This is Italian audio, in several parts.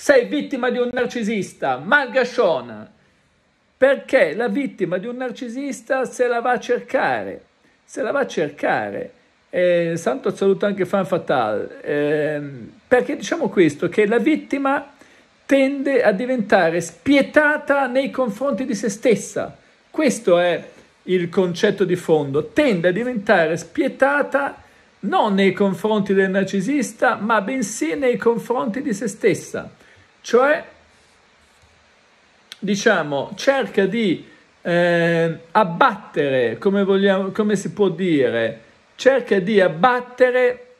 Sei vittima di un narcisista, malgasciona, perché la vittima di un narcisista se la va a cercare, se la va a cercare. Eh, santo saluto anche Fan Fatal. eh, perché diciamo questo, che la vittima tende a diventare spietata nei confronti di se stessa. Questo è il concetto di fondo, tende a diventare spietata non nei confronti del narcisista, ma bensì nei confronti di se stessa. Cioè, diciamo, cerca di eh, abbattere, come, vogliamo, come si può dire, cerca di abbattere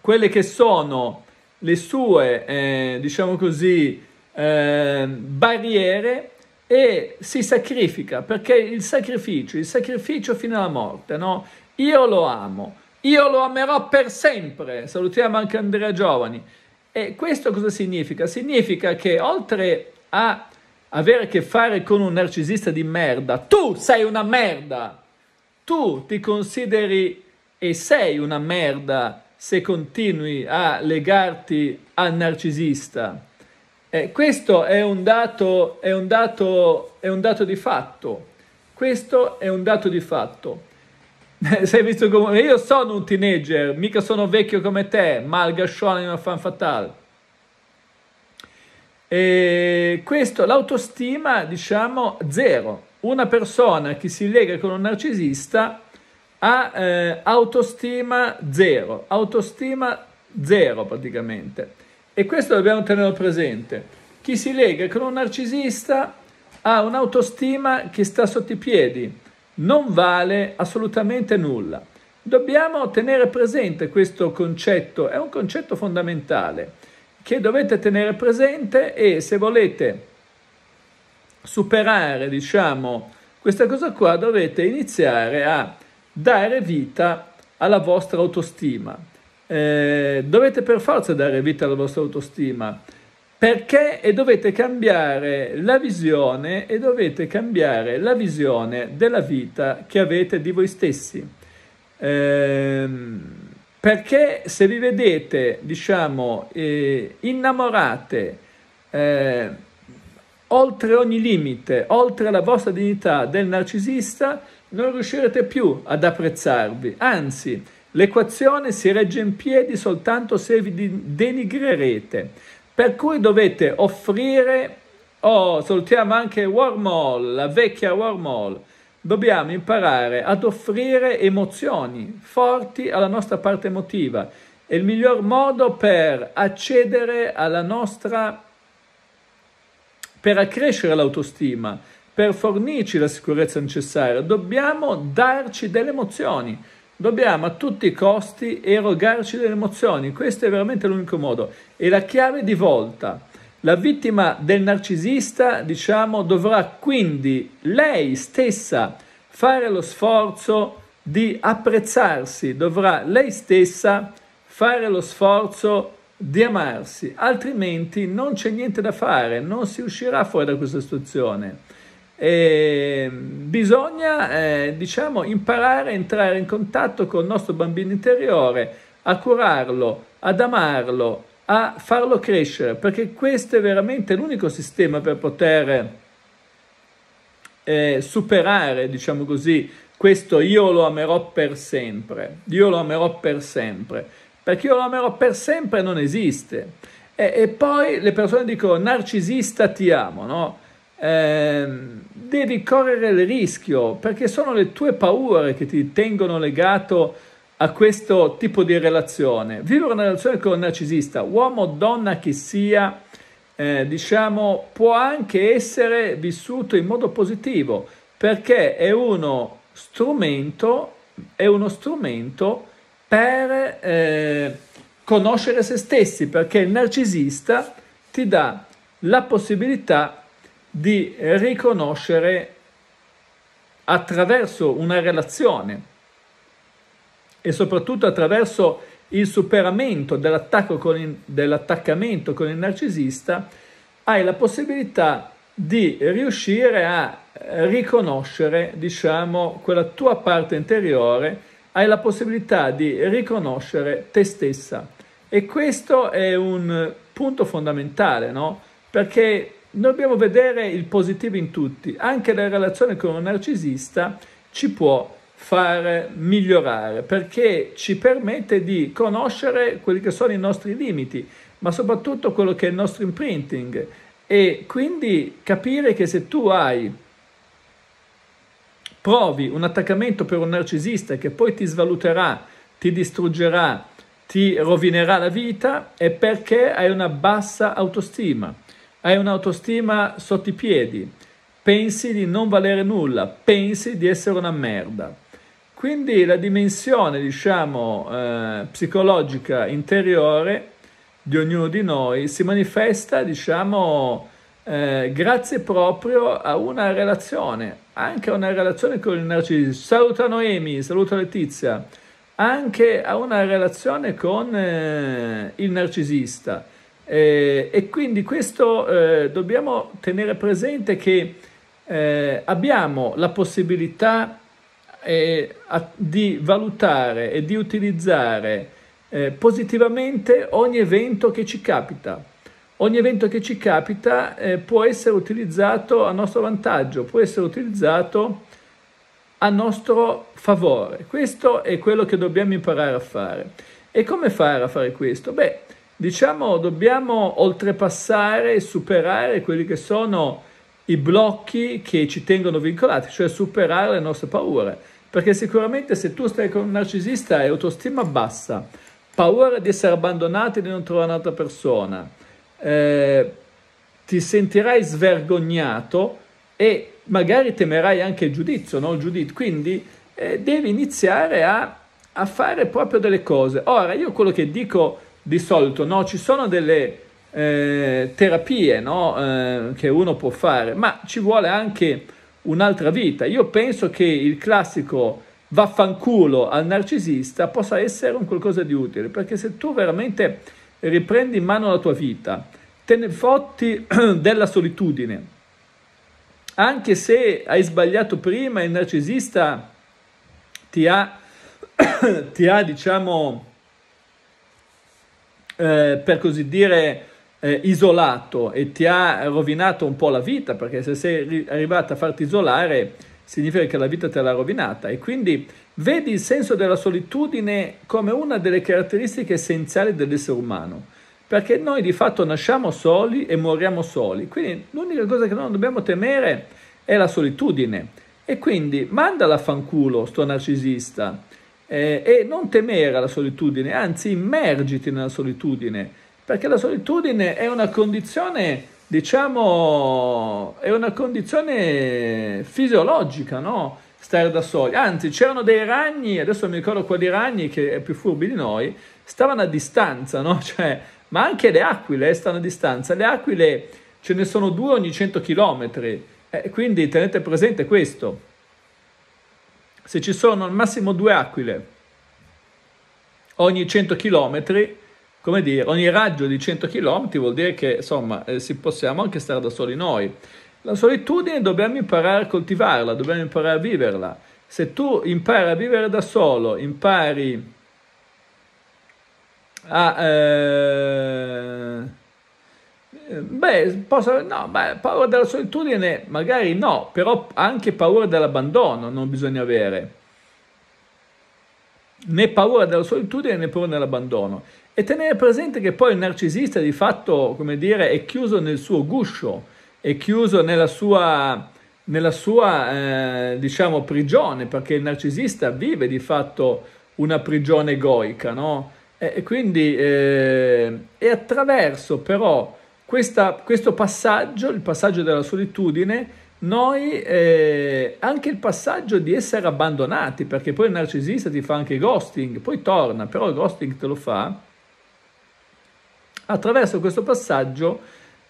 quelle che sono le sue, eh, diciamo così, eh, barriere e si sacrifica perché il sacrificio, il sacrificio fino alla morte, no? Io lo amo, io lo amerò per sempre. Salutiamo anche Andrea Giovani. E questo cosa significa? Significa che oltre a avere a che fare con un narcisista di merda, tu sei una merda, tu ti consideri e sei una merda se continui a legarti al narcisista. Eh, questo è un, dato, è, un dato, è un dato di fatto, questo è un dato di fatto. Sei visto come... Io sono un teenager, mica sono vecchio come te, malgascione in una fan fatale. E questo, l'autostima, diciamo, zero. Una persona che si lega con un narcisista ha eh, autostima zero, autostima zero praticamente. E questo dobbiamo tenerlo presente. Chi si lega con un narcisista ha un'autostima che sta sotto i piedi, non vale assolutamente nulla. Dobbiamo tenere presente questo concetto, è un concetto fondamentale che dovete tenere presente e se volete superare, diciamo, questa cosa qua dovete iniziare a dare vita alla vostra autostima. Eh, dovete per forza dare vita alla vostra autostima perché e dovete cambiare la visione e dovete cambiare la visione della vita che avete di voi stessi. Ehm, perché se vi vedete, diciamo, eh, innamorate eh, oltre ogni limite, oltre la vostra dignità del narcisista, non riuscirete più ad apprezzarvi. Anzi, l'equazione si regge in piedi soltanto se vi denigrerete per cui dovete offrire, oh, salutiamo anche Warmall, la vecchia Warmall, dobbiamo imparare ad offrire emozioni forti alla nostra parte emotiva. È il miglior modo per accedere alla nostra, per accrescere l'autostima, per fornirci la sicurezza necessaria. Dobbiamo darci delle emozioni dobbiamo a tutti i costi erogarci delle emozioni, questo è veramente l'unico modo, è la chiave di volta. La vittima del narcisista, diciamo, dovrà quindi lei stessa fare lo sforzo di apprezzarsi, dovrà lei stessa fare lo sforzo di amarsi, altrimenti non c'è niente da fare, non si uscirà fuori da questa situazione eh, bisogna eh, diciamo, imparare a entrare in contatto con il nostro bambino interiore, a curarlo, ad amarlo, a farlo crescere, perché questo è veramente l'unico sistema per poter eh, superare, diciamo così, questo io lo amerò per sempre, io lo amerò per sempre, perché io lo amerò per sempre non esiste. E, e poi le persone dicono narcisista ti amo, no? Ehm, devi correre il rischio perché sono le tue paure che ti tengono legato a questo tipo di relazione. Vivere una relazione con un narcisista, uomo o donna che sia, eh, diciamo, può anche essere vissuto in modo positivo perché è uno strumento, è uno strumento per eh, conoscere se stessi, perché il narcisista ti dà la possibilità di riconoscere attraverso una relazione e soprattutto attraverso il superamento dell'attacco con dell'attaccamento con il narcisista, hai la possibilità di riuscire a riconoscere, diciamo, quella tua parte interiore, hai la possibilità di riconoscere te stessa. E questo è un punto fondamentale, no? Perché dobbiamo vedere il positivo in tutti. Anche la relazione con un narcisista ci può far migliorare perché ci permette di conoscere quelli che sono i nostri limiti, ma soprattutto quello che è il nostro imprinting e quindi capire che se tu hai provi un attaccamento per un narcisista che poi ti svaluterà, ti distruggerà, ti rovinerà la vita è perché hai una bassa autostima hai un'autostima sotto i piedi, pensi di non valere nulla, pensi di essere una merda. Quindi la dimensione, diciamo, eh, psicologica interiore di ognuno di noi si manifesta, diciamo, eh, grazie proprio a una relazione, anche a una relazione con il narcisista. Saluta Noemi, saluta Letizia, anche a una relazione con eh, il narcisista. Eh, e quindi questo eh, dobbiamo tenere presente che eh, abbiamo la possibilità eh, a, di valutare e di utilizzare eh, positivamente ogni evento che ci capita. Ogni evento che ci capita eh, può essere utilizzato a nostro vantaggio, può essere utilizzato a nostro favore. Questo è quello che dobbiamo imparare a fare. E come fare a fare questo? Beh, diciamo dobbiamo oltrepassare e superare quelli che sono i blocchi che ci tengono vincolati, cioè superare le nostre paure. Perché sicuramente se tu stai con un narcisista e autostima bassa, paura di essere abbandonato e di non trovare un'altra persona, eh, ti sentirai svergognato e magari temerai anche il giudizio, no? il giudizio. quindi eh, devi iniziare a, a fare proprio delle cose. Ora, io quello che dico di solito, no? Ci sono delle eh, terapie, no? eh, che uno può fare, ma ci vuole anche un'altra vita. Io penso che il classico vaffanculo al narcisista possa essere un qualcosa di utile, perché se tu veramente riprendi in mano la tua vita, te ne fotti della solitudine, anche se hai sbagliato prima, il narcisista ti ha, ti ha diciamo, eh, per così dire, eh, isolato e ti ha rovinato un po' la vita, perché se sei ri- arrivata a farti isolare significa che la vita te l'ha rovinata e quindi vedi il senso della solitudine come una delle caratteristiche essenziali dell'essere umano, perché noi di fatto nasciamo soli e moriamo soli, quindi l'unica cosa che non dobbiamo temere è la solitudine e quindi mandala a fanculo sto narcisista, eh, e non temere la solitudine, anzi immergiti nella solitudine, perché la solitudine è una condizione, diciamo, è una condizione fisiologica, no? Stare da soli. Anzi, c'erano dei ragni, adesso mi ricordo quali ragni che è più furbi di noi, stavano a distanza, no? Cioè, ma anche le aquile eh, stanno a distanza. Le aquile ce ne sono due ogni 100 km, eh, quindi tenete presente questo se ci sono al massimo due aquile ogni 100 km, come dire, ogni raggio di 100 km vuol dire che insomma eh, si possiamo anche stare da soli noi. La solitudine dobbiamo imparare a coltivarla, dobbiamo imparare a viverla. Se tu impari a vivere da solo, impari a... Eh, Beh, posso, no, beh, paura della solitudine magari no, però anche paura dell'abbandono non bisogna avere. Né paura della solitudine né paura dell'abbandono. E tenere presente che poi il narcisista di fatto, come dire, è chiuso nel suo guscio, è chiuso nella sua, nella sua eh, diciamo, prigione, perché il narcisista vive di fatto una prigione egoica, no? E, e quindi eh, è attraverso però questa, questo passaggio, il passaggio della solitudine, noi eh, anche il passaggio di essere abbandonati, perché poi il narcisista ti fa anche ghosting, poi torna, però il ghosting te lo fa, attraverso questo passaggio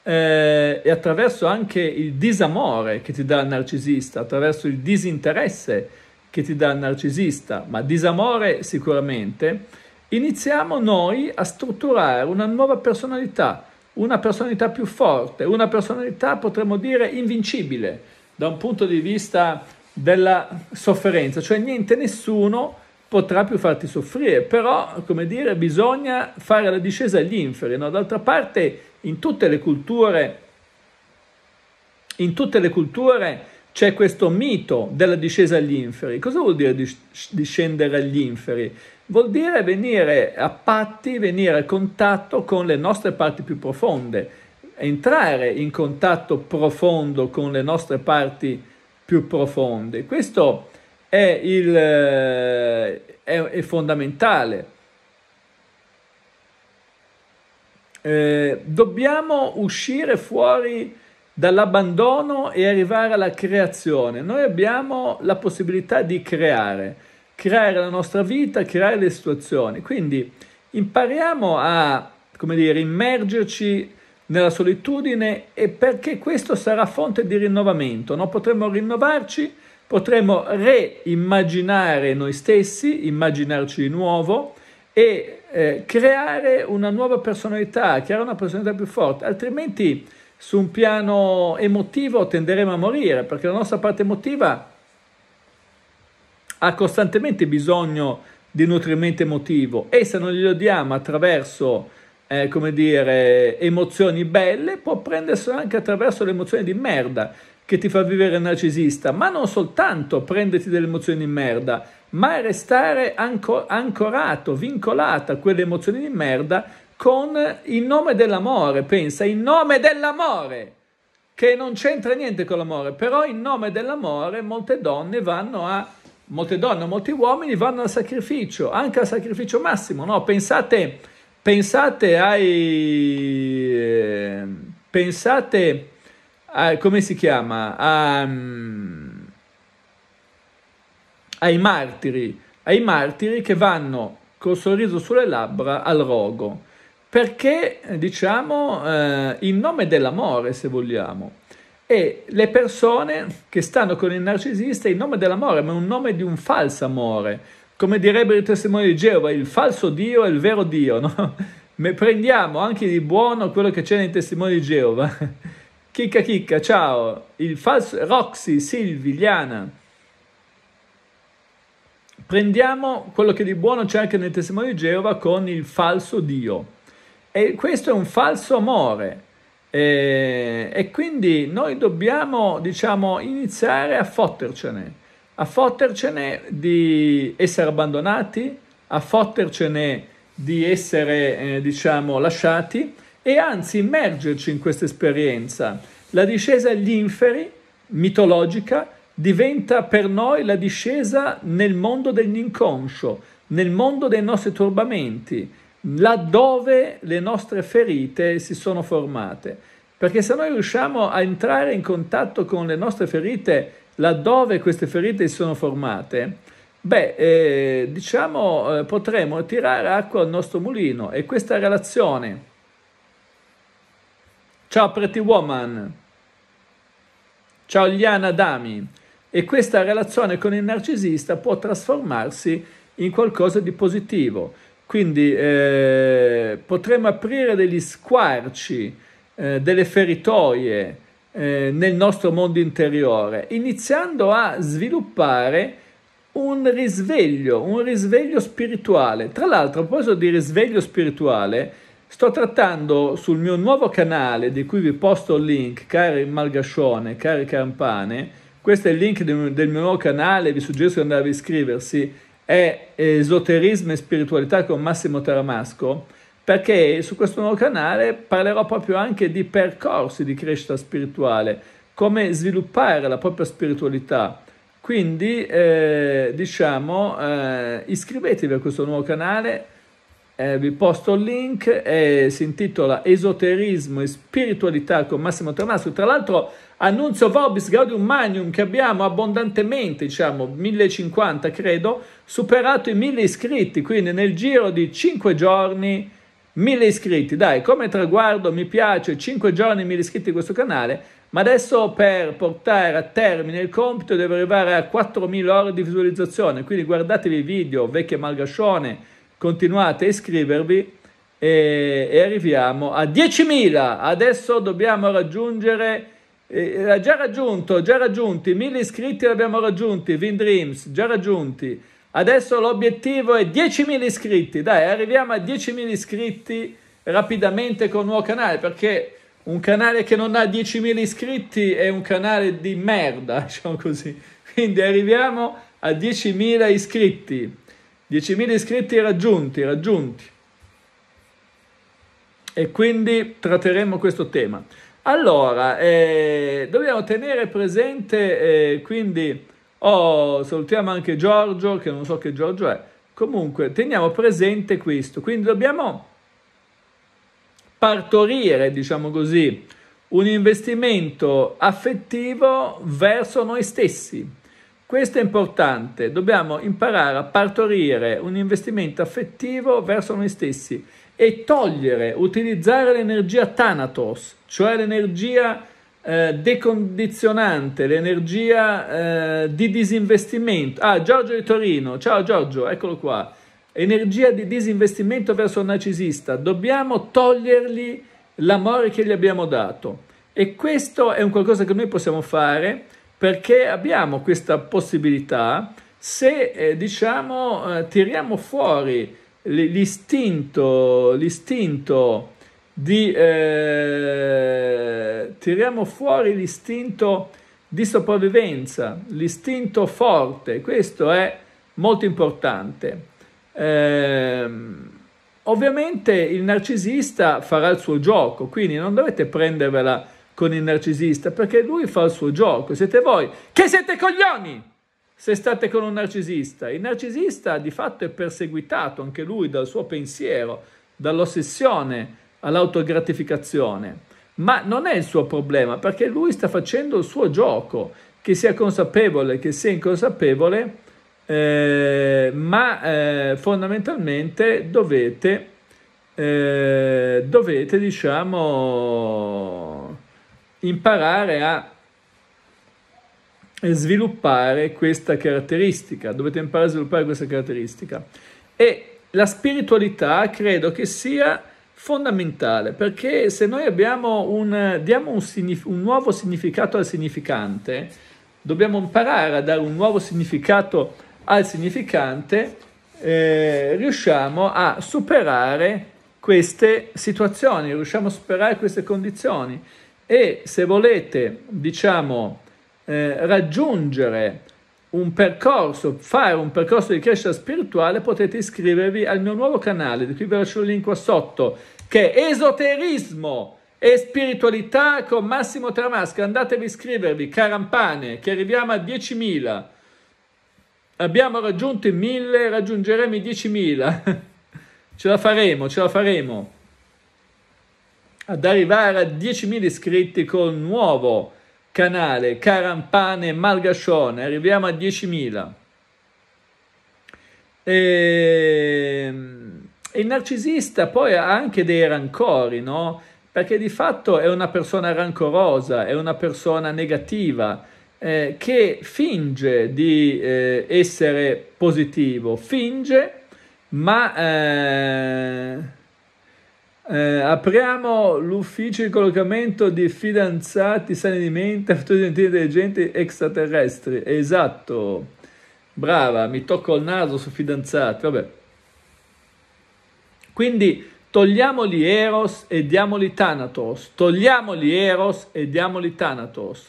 eh, e attraverso anche il disamore che ti dà il narcisista, attraverso il disinteresse che ti dà il narcisista, ma disamore sicuramente, iniziamo noi a strutturare una nuova personalità, una personalità più forte, una personalità potremmo dire invincibile da un punto di vista della sofferenza, cioè niente, nessuno potrà più farti soffrire, però come dire bisogna fare la discesa agli inferi, no? d'altra parte in tutte le culture, in tutte le culture c'è questo mito della discesa agli inferi, cosa vuol dire discendere agli inferi? Vuol dire venire a patti, venire a contatto con le nostre parti più profonde, entrare in contatto profondo con le nostre parti più profonde. Questo è, il, eh, è, è fondamentale. Eh, dobbiamo uscire fuori dall'abbandono e arrivare alla creazione. Noi abbiamo la possibilità di creare creare la nostra vita, creare le situazioni. Quindi impariamo a, come dire, immergerci nella solitudine e perché questo sarà fonte di rinnovamento. No? Potremo rinnovarci, potremo reimmaginare noi stessi, immaginarci di nuovo e eh, creare una nuova personalità, creare una personalità più forte, altrimenti su un piano emotivo tenderemo a morire perché la nostra parte emotiva ha costantemente bisogno di nutrimento emotivo e se non glielo diamo attraverso, eh, come dire, emozioni belle, può prenderselo anche attraverso le emozioni di merda che ti fa vivere narcisista, ma non soltanto prenderti delle emozioni di merda, ma restare anco- ancorato, vincolato a quelle emozioni di merda con il nome dell'amore, pensa, in nome dell'amore, che non c'entra niente con l'amore, però in nome dell'amore molte donne vanno a molte donne, molti uomini vanno al sacrificio, anche al sacrificio massimo, no? Pensate, pensate ai... pensate a, come si chiama? A, mm, ai martiri, ai martiri che vanno col sorriso sulle labbra al rogo, perché diciamo eh, in nome dell'amore, se vogliamo e le persone che stanno con il narcisista in nome dell'amore, ma è un nome di un falso amore. Come direbbero i testimoni di Geova, il falso Dio è il vero Dio. No? Prendiamo anche di buono quello che c'è nei testimoni di Geova. Chicca chicca, ciao. Il falso Roxy, Silvi, Liana. Prendiamo quello che di buono c'è anche nei testimoni di Geova con il falso Dio. E questo è un falso amore e, eh, e quindi noi dobbiamo, diciamo, iniziare a fottercene, a fottercene di essere abbandonati, a fottercene di essere, eh, diciamo, lasciati e anzi immergerci in questa esperienza. La discesa agli inferi, mitologica, diventa per noi la discesa nel mondo dell'inconscio, nel mondo dei nostri turbamenti, laddove le nostre ferite si sono formate. Perché se noi riusciamo a entrare in contatto con le nostre ferite, laddove queste ferite si sono formate, beh, eh, diciamo, eh, potremo tirare acqua al nostro mulino e questa relazione. Ciao Pretty Woman, ciao Liana Dami, e questa relazione con il narcisista può trasformarsi in qualcosa di positivo. Quindi eh, potremmo aprire degli squarci, eh, delle feritoie eh, nel nostro mondo interiore, iniziando a sviluppare un risveglio, un risveglio spirituale. Tra l'altro, a proposito di risveglio spirituale, sto trattando sul mio nuovo canale, di cui vi posto il link, cari Malgascione, cari Campane, questo è il link del mio nuovo canale, vi suggerisco di andare a iscriversi, è eh, esoterismo e spiritualità con Massimo Taramasco, perché su questo nuovo canale parlerò proprio anche di percorsi di crescita spirituale, come sviluppare la propria spiritualità. Quindi, eh, diciamo, eh, iscrivetevi a questo nuovo canale, eh, vi posto il link, eh, si intitola Esoterismo e Spiritualità con Massimo Tramasco. Tra l'altro annunzio Vobis Gaudium Magnum che abbiamo abbondantemente, diciamo 1050 credo, superato i 1000 iscritti, quindi nel giro di 5 giorni 1000 iscritti. Dai, come traguardo mi piace 5 giorni 1000 iscritti a questo canale, ma adesso per portare a termine il compito devo arrivare a 4000 ore di visualizzazione, quindi guardatevi i video, vecchie malgascione, continuate a iscrivervi e, e arriviamo a 10.000. Adesso dobbiamo raggiungere, eh, eh, già raggiunto, già raggiunti, 1.000 iscritti l'abbiamo raggiunti, Vindreams, già raggiunti. Adesso l'obiettivo è 10.000 iscritti, dai, arriviamo a 10.000 iscritti rapidamente con un nuovo canale perché un canale che non ha 10.000 iscritti è un canale di merda, diciamo così. Quindi arriviamo a 10.000 iscritti. 10.000 iscritti raggiunti, raggiunti. E quindi tratteremo questo tema. Allora, eh, dobbiamo tenere presente, eh, quindi, oh, salutiamo anche Giorgio, che non so che Giorgio è. Comunque, teniamo presente questo. Quindi dobbiamo partorire, diciamo così, un investimento affettivo verso noi stessi questo è importante, dobbiamo imparare a partorire un investimento affettivo verso noi stessi e togliere, utilizzare l'energia Thanatos, cioè l'energia eh, decondizionante, l'energia eh, di disinvestimento. Ah, Giorgio di Torino, ciao Giorgio, eccolo qua. Energia di disinvestimento verso il narcisista, dobbiamo togliergli l'amore che gli abbiamo dato. E questo è un qualcosa che noi possiamo fare perché abbiamo questa possibilità se eh, diciamo eh, tiriamo fuori l'istinto, l'istinto di eh, tiriamo fuori l'istinto di sopravvivenza, l'istinto forte, questo è molto importante. Eh, ovviamente il narcisista farà il suo gioco, quindi non dovete prendervela con il narcisista, perché lui fa il suo gioco, siete voi che siete coglioni se state con un narcisista. Il narcisista di fatto è perseguitato anche lui dal suo pensiero, dall'ossessione all'autogratificazione, ma non è il suo problema perché lui sta facendo il suo gioco, che sia consapevole, che sia inconsapevole, eh, ma eh, fondamentalmente dovete, eh, dovete diciamo, imparare a sviluppare questa caratteristica, dovete imparare a sviluppare questa caratteristica. E la spiritualità credo che sia fondamentale, perché se noi abbiamo un, diamo un, un nuovo significato al significante, dobbiamo imparare a dare un nuovo significato al significante, eh, riusciamo a superare queste situazioni, riusciamo a superare queste condizioni e se volete, diciamo, eh, raggiungere un percorso, fare un percorso di crescita spirituale, potete iscrivervi al mio nuovo canale, di cui vi lascio il link qua sotto, che è Esoterismo e Spiritualità con Massimo Tramasca. Andatevi a iscrivervi, carampane, che arriviamo a 10.000. Abbiamo raggiunto i 1.000, raggiungeremo i 10.000. ce la faremo, ce la faremo ad arrivare a 10.000 iscritti col nuovo canale Carampane Malgascione, arriviamo a 10.000. E... Ehm, il narcisista poi ha anche dei rancori, no? Perché di fatto è una persona rancorosa, è una persona negativa, eh, che finge di eh, essere positivo, finge, ma... Eh eh, apriamo l'ufficio di collocamento di fidanzati sani di mente, studenti intelligenti extraterrestri. Esatto, brava, mi tocco il naso su fidanzati, vabbè. Quindi togliamoli Eros e diamoli Thanatos, togliamoli Eros e diamoli Thanatos.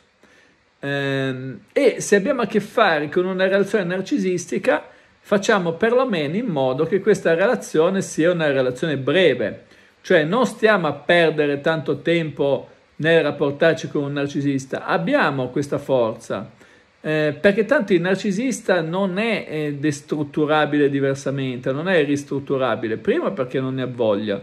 Ehm, e se abbiamo a che fare con una relazione narcisistica, facciamo perlomeno in modo che questa relazione sia una relazione breve cioè non stiamo a perdere tanto tempo nel rapportarci con un narcisista, abbiamo questa forza, eh, perché tanto il narcisista non è eh, destrutturabile diversamente, non è ristrutturabile, prima perché non ne ha voglia,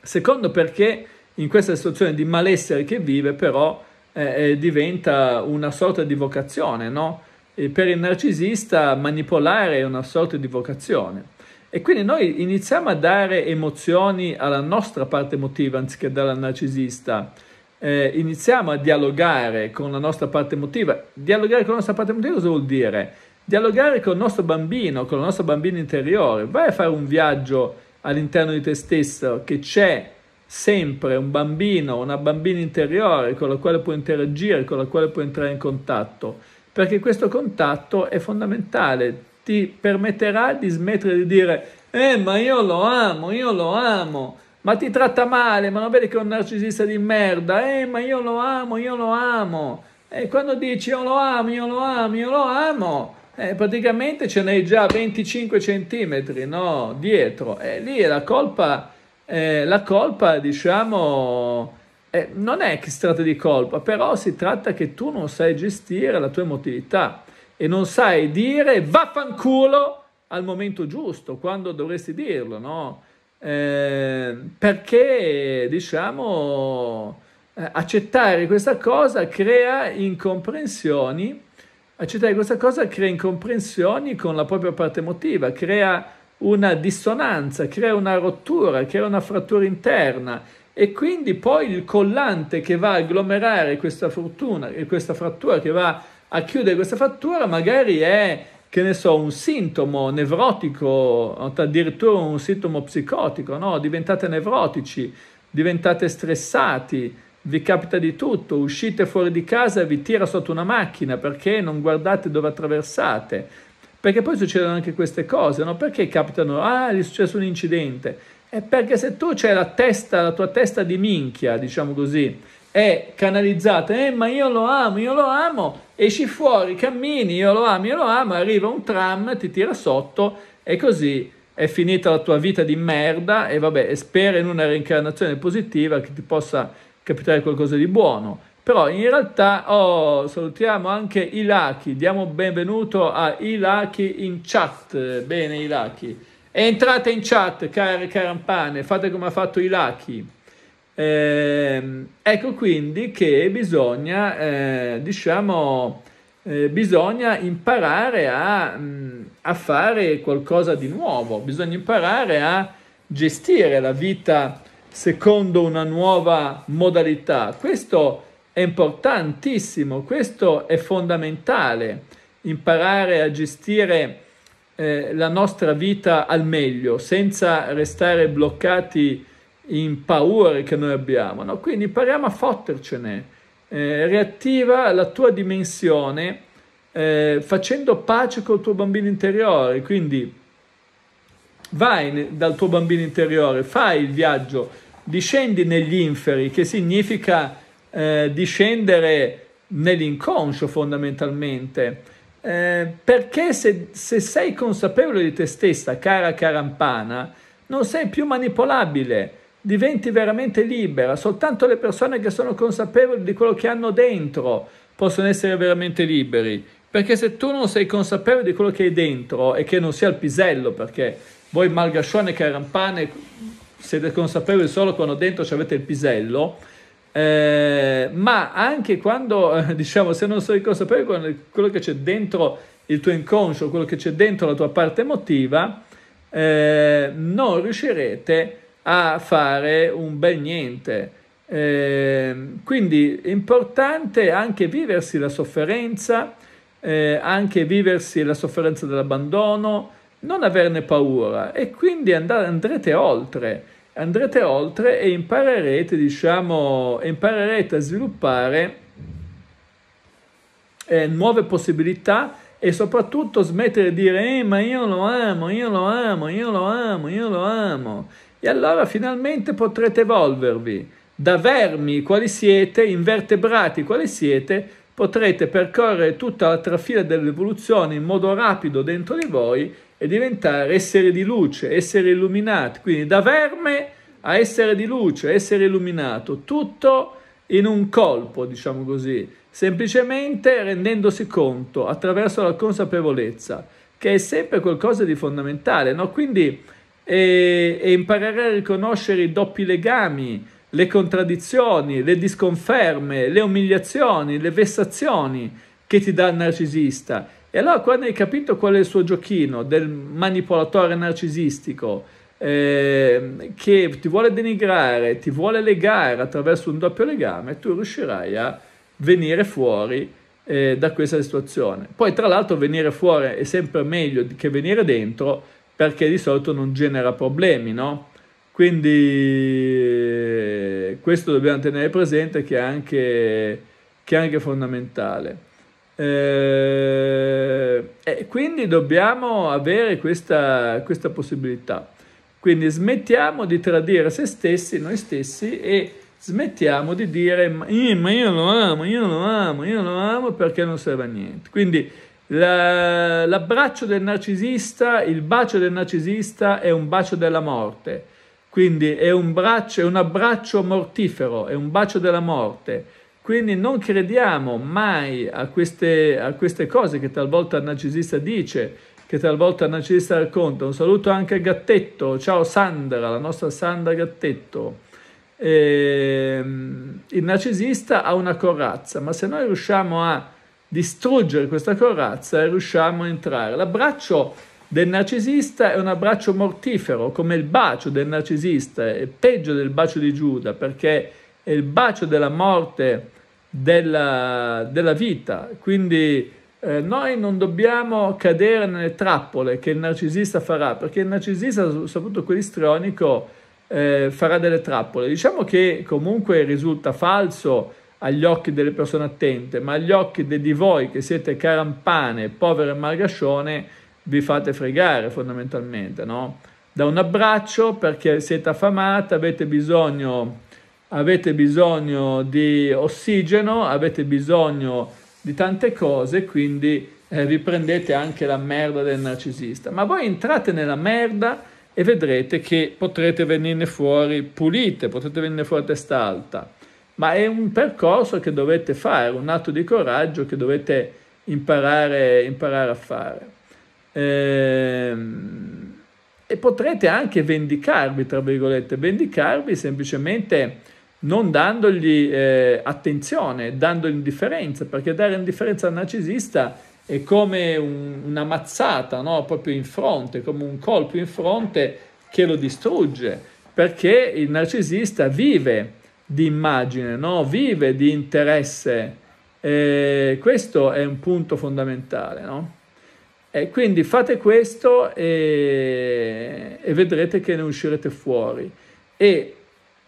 secondo perché in questa situazione di malessere che vive però eh, eh diventa una sorta di vocazione, no? per il narcisista manipolare è una sorta di vocazione. E quindi noi iniziamo a dare emozioni alla nostra parte emotiva anziché dalla narcisista. Eh, iniziamo a dialogare con la nostra parte emotiva. Dialogare con la nostra parte emotiva cosa vuol dire? Dialogare con il nostro bambino, con la nostra bambina interiore. Vai a fare un viaggio all'interno di te stesso che c'è sempre un bambino, una bambina interiore con la quale puoi interagire, con la quale puoi entrare in contatto, perché questo contatto è fondamentale ti permetterà di smettere di dire eh ma io lo amo, io lo amo, ma ti tratta male, ma non vedi che è un narcisista di merda, eh ma io lo amo, io lo amo. E quando dici io lo amo, io lo amo, io lo amo, eh, praticamente ce n'hai già 25 centimetri no? dietro. E lì è la colpa, eh, la colpa diciamo... Eh, non è che si tratta di colpa, però si tratta che tu non sai gestire la tua emotività e non sai dire vaffanculo al momento giusto, quando dovresti dirlo, no? Eh, perché, diciamo, eh, accettare questa cosa crea incomprensioni, accettare questa cosa crea incomprensioni con la propria parte emotiva, crea una dissonanza, crea una rottura, crea una frattura interna e quindi poi il collante che va a agglomerare questa fortuna, e questa frattura che va a a chiudere questa fattura magari è che ne so, un sintomo nevrotico, addirittura un sintomo psicotico, no? diventate nevrotici, diventate stressati, vi capita di tutto, uscite fuori di casa e vi tira sotto una macchina perché non guardate dove attraversate, perché poi succedono anche queste cose, no? perché capitano, ah, gli è successo un incidente, è perché se tu c'è la testa, la tua testa di minchia, diciamo così, è canalizzata, eh, ma io lo amo, io lo amo, esci fuori, cammini, io lo amo, io lo amo, arriva un tram, ti tira sotto e così è finita la tua vita di merda e vabbè, e spera in una reincarnazione positiva che ti possa capitare qualcosa di buono. Però in realtà oh, salutiamo anche Ilaki, diamo benvenuto a Ilaki in chat. Bene Ilaki. Entrate in chat, cari carampane, fate come ha fatto Ilaki. Eh, ecco quindi che bisogna, eh, diciamo, eh, bisogna imparare a, mh, mm, a, fare qualcosa di nuovo, bisogna imparare a gestire la vita secondo una nuova modalità. Questo è importantissimo, questo è fondamentale, imparare a gestire eh, la nostra vita al meglio, senza restare bloccati in paure che noi abbiamo. No? Quindi impariamo a fottercene, eh, riattiva la tua dimensione eh, facendo pace col tuo bambino interiore. Quindi vai ne- dal tuo bambino interiore, fai il viaggio, discendi negli inferi, che significa eh, discendere nell'inconscio fondamentalmente. Eh, perché se, se sei consapevole di te stessa, cara carampana, non sei più manipolabile diventi veramente libera. Soltanto le persone che sono consapevoli di quello che hanno dentro possono essere veramente liberi. Perché se tu non sei consapevole di quello che hai dentro e che non sia il pisello, perché voi malgascione che rampane siete consapevoli solo quando dentro avete il pisello, eh, ma anche quando, eh, diciamo, se non sei consapevole di quello che c'è dentro il tuo inconscio, quello che c'è dentro la tua parte emotiva, eh, non riuscirete a a fare un bel niente. Eh, quindi è importante anche viversi la sofferenza, eh, anche viversi la sofferenza dell'abbandono, non averne paura e quindi andare, andrete oltre, andrete oltre e imparerete, diciamo, imparerete a sviluppare eh, nuove possibilità e soprattutto smettere di dire eh, ma io lo amo, io lo amo, io lo amo, io lo amo e allora finalmente potrete evolvervi. Da vermi quali siete, invertebrati quali siete, potrete percorrere tutta la trafila dell'evoluzione in modo rapido dentro di voi e diventare essere di luce, essere illuminati. Quindi da verme a essere di luce, essere illuminato, tutto in un colpo, diciamo così, semplicemente rendendosi conto attraverso la consapevolezza, che è sempre qualcosa di fondamentale, no? Quindi e, e imparare a riconoscere i doppi legami, le contraddizioni, le disconferme, le umiliazioni, le vessazioni che ti dà il narcisista. E allora quando hai capito qual è il suo giochino del manipolatore narcisistico eh, che ti vuole denigrare, ti vuole legare attraverso un doppio legame, tu riuscirai a venire fuori eh, da questa situazione. Poi tra l'altro venire fuori è sempre meglio che venire dentro perché di solito non genera problemi, no? Quindi questo dobbiamo tenere presente che è anche, che è anche fondamentale. Eh, e quindi dobbiamo avere questa, questa, possibilità. Quindi smettiamo di tradire se stessi, noi stessi, e smettiamo di dire ma io, ma io lo amo, io lo amo, io lo amo perché non serve a niente. Quindi L'abbraccio del narcisista, il bacio del narcisista è un bacio della morte, quindi è un, braccio, è un abbraccio mortifero, è un bacio della morte. Quindi non crediamo mai a queste, a queste cose che talvolta il narcisista dice, che talvolta il narcisista racconta. Un saluto anche a Gattetto, ciao Sandra, la nostra Sandra Gattetto. E, ehm, il narcisista ha una corazza, ma se noi riusciamo a distruggere questa corazza e riusciamo a entrare. L'abbraccio del narcisista è un abbraccio mortifero, come il bacio del narcisista, è peggio del bacio di Giuda, perché è il bacio della morte della, della vita. Quindi eh, noi non dobbiamo cadere nelle trappole che il narcisista farà, perché il narcisista, soprattutto quell'istrionico, eh, farà delle trappole. Diciamo che comunque risulta falso agli occhi delle persone attente, ma agli occhi di voi che siete carampane, povere e malgascione, vi fate fregare fondamentalmente, no? Da un abbraccio perché siete affamate, avete bisogno, avete bisogno di ossigeno, avete bisogno di tante cose, quindi eh, vi prendete anche la merda del narcisista. Ma voi entrate nella merda e vedrete che potrete venirne fuori pulite, potrete venirne fuori a testa alta ma è un percorso che dovete fare, un atto di coraggio che dovete imparare, imparare a fare. E, ehm, e potrete anche vendicarvi, tra virgolette, vendicarvi semplicemente non dandogli eh, attenzione, dandogli indifferenza, perché dare indifferenza al narcisista è come un, una mazzata, no? proprio in fronte, come un colpo in fronte che lo distrugge, perché il narcisista vive di immagine, no? vive di interesse. E questo è un punto fondamentale. No? E quindi fate questo e, e vedrete che ne uscirete fuori. E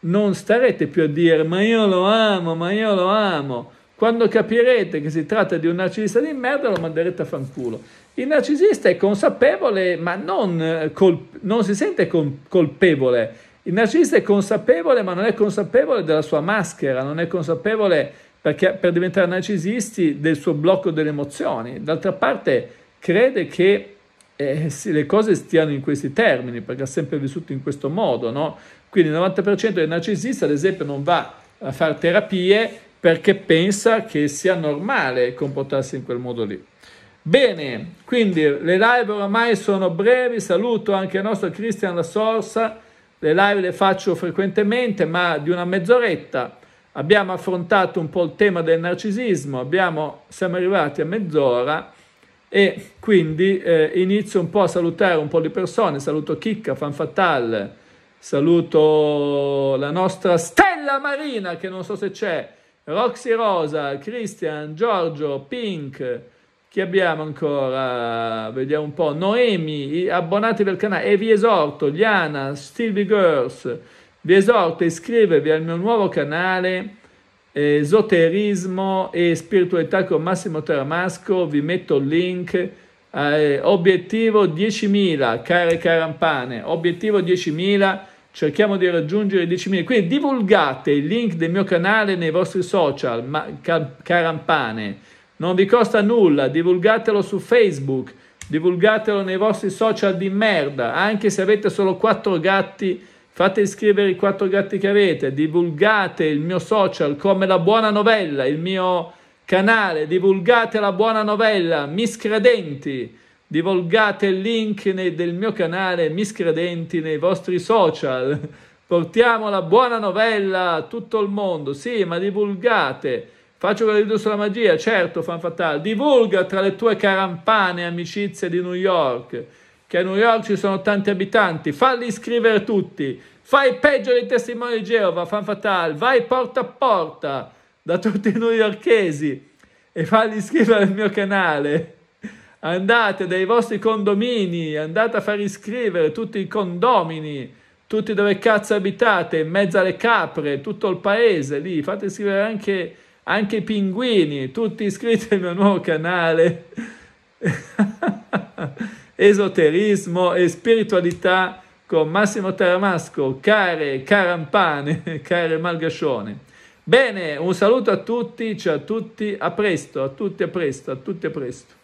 non starete più a dire ma io lo amo, ma io lo amo. Quando capirete che si tratta di un narcisista di merda lo manderete a fanculo. Il narcisista è consapevole ma non, eh, colp- non si sente colpevole il narcisista è consapevole, ma non è consapevole della sua maschera, non è consapevole perché per diventare narcisisti del suo blocco delle emozioni. D'altra parte crede che eh, le cose stiano in questi termini, perché ha sempre vissuto in questo modo, no? Quindi il 90% dei narcisisti, ad esempio, non va a fare terapie perché pensa che sia normale comportarsi in quel modo lì. Bene, quindi le live oramai sono brevi, saluto anche il nostro Cristian La Sorsa, le live le faccio frequentemente, ma di una mezz'oretta. Abbiamo affrontato un po' il tema del narcisismo, abbiamo, siamo arrivati a mezz'ora e quindi eh, inizio un po' a salutare un po' di persone. Saluto Chicca, Fanfatal, saluto la nostra Stella Marina che non so se c'è, Roxy Rosa, Christian, Giorgio, Pink, chi abbiamo ancora? Vediamo un po'. Noemi, abbonatevi al canale e vi esorto, Liana, Stevie Girls, vi esorto a iscrivervi al mio nuovo canale esoterismo e spiritualità con Massimo Teramasco, vi metto il link. Eh, obiettivo 10.000, care carampane, obiettivo 10.000, cerchiamo di raggiungere 10.000. Quindi divulgate il link del mio canale nei vostri social, ma, car- carampane non vi costa nulla, divulgatelo su Facebook, divulgatelo nei vostri social di merda, anche se avete solo quattro gatti, fate iscrivere i quattro gatti che avete, divulgate il mio social come la buona novella, il mio canale, divulgate la buona novella, miscredenti, divulgate il link nei, del mio canale, miscredenti nei vostri social, portiamo la buona novella a tutto il mondo, sì, ma divulgate Faccio quello di Dio sulla magia, certo, fan fatale. Divulga tra le tue carampane amicizie di New York, che a New York ci sono tanti abitanti. Falli iscrivere tutti. Fai peggio dei testimoni di Geova, fan fatale. Vai porta a porta da tutti i newyorkesi e falli iscrivere al mio canale. Andate dai vostri condomini, andate a far iscrivere tutti i condomini, tutti dove cazzo abitate, in mezzo alle capre, tutto il paese lì. Fate iscrivere anche anche i pinguini, tutti iscritti al mio nuovo canale. Esoterismo e spiritualità con Massimo Taramasco, care Carampane, care Malgascione. Bene, un saluto a tutti, ciao a tutti, a presto, a tutti a presto, a tutti a presto.